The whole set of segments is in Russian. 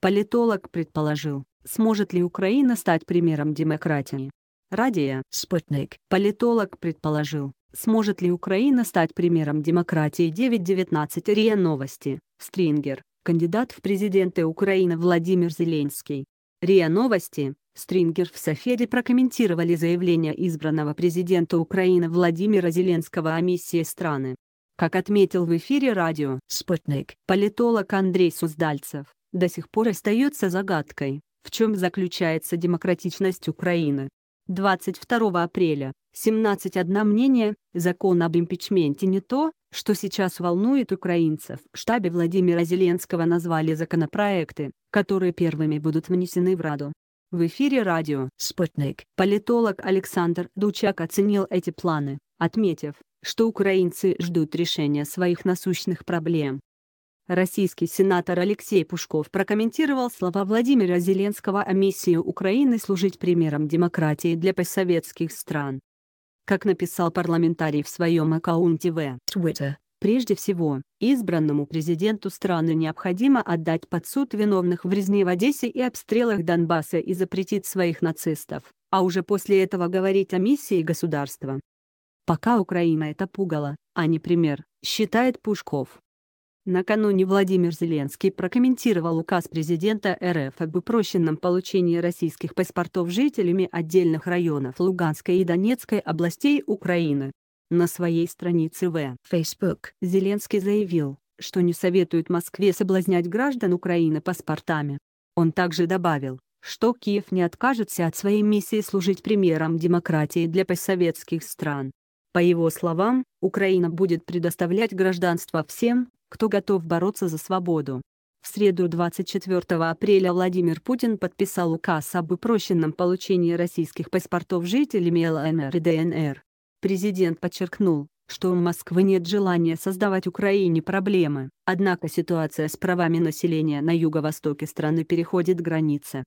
Политолог предположил, сможет ли Украина стать примером демократии. Радия «Спутник». Политолог предположил, сможет ли Украина стать примером демократии 9.19 РИА Новости, Стрингер, кандидат в президенты Украины Владимир Зеленский. РИА Новости, Стрингер в Софеде прокомментировали заявление избранного президента Украины Владимира Зеленского о миссии страны. Как отметил в эфире радио «Спутник» политолог Андрей Суздальцев, до сих пор остается загадкой, в чем заключается демократичность Украины. 22 апреля, 17.1 мнение, закон об импичменте не то, что сейчас волнует украинцев. В штабе Владимира Зеленского назвали законопроекты, которые первыми будут внесены в Раду. В эфире радио «Спутник» политолог Александр Дучак оценил эти планы, отметив, что украинцы ждут решения своих насущных проблем. Российский сенатор Алексей Пушков прокомментировал слова Владимира Зеленского о миссии Украины служить примером демократии для постсоветских стран. Как написал парламентарий в своем аккаунте в Twitter, прежде всего, избранному президенту страны необходимо отдать под суд виновных в резне в Одессе и обстрелах Донбасса и запретить своих нацистов, а уже после этого говорить о миссии государства. Пока Украина это пугало, а не пример, считает Пушков. Накануне Владимир Зеленский прокомментировал указ президента РФ об упрощенном получении российских паспортов жителями отдельных районов Луганской и Донецкой областей Украины. На своей странице в Facebook Зеленский заявил, что не советует Москве соблазнять граждан Украины паспортами. Он также добавил, что Киев не откажется от своей миссии служить примером демократии для постсоветских стран. По его словам, Украина будет предоставлять гражданство всем, кто готов бороться за свободу. В среду 24 апреля Владимир Путин подписал указ об упрощенном получении российских паспортов жителями ЛНР и ДНР. Президент подчеркнул, что у Москвы нет желания создавать Украине проблемы, однако ситуация с правами населения на юго-востоке страны переходит границы.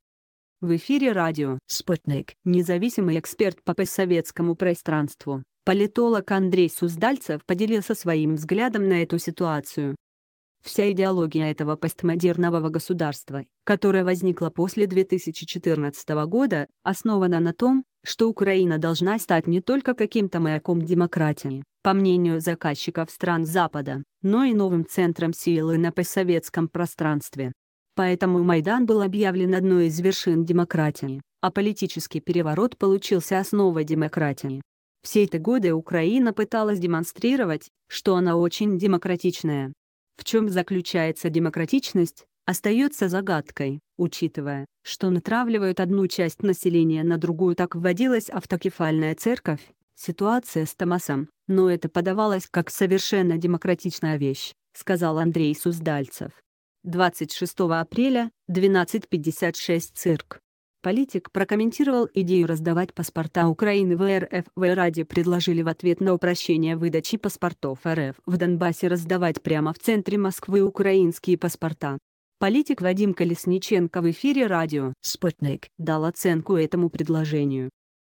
В эфире радио «Спутник» независимый эксперт по постсоветскому пространству. Политолог Андрей Суздальцев поделился своим взглядом на эту ситуацию. Вся идеология этого постмодернового государства, которое возникло после 2014 года, основана на том, что Украина должна стать не только каким-то маяком демократии, по мнению заказчиков стран Запада, но и новым центром силы на постсоветском пространстве. Поэтому Майдан был объявлен одной из вершин демократии, а политический переворот получился основой демократии. Все эти годы Украина пыталась демонстрировать, что она очень демократичная. В чем заключается демократичность, остается загадкой, учитывая, что натравливают одну часть населения на другую так вводилась автокефальная церковь, ситуация с Томасом, но это подавалось как совершенно демократичная вещь, сказал Андрей Суздальцев. 26 апреля, 12.56 цирк. Политик прокомментировал идею раздавать паспорта Украины в РФ. В Раде предложили в ответ на упрощение выдачи паспортов РФ в Донбассе раздавать прямо в центре Москвы украинские паспорта. Политик Вадим Колесниченко в эфире радио «Спутник» дал оценку этому предложению.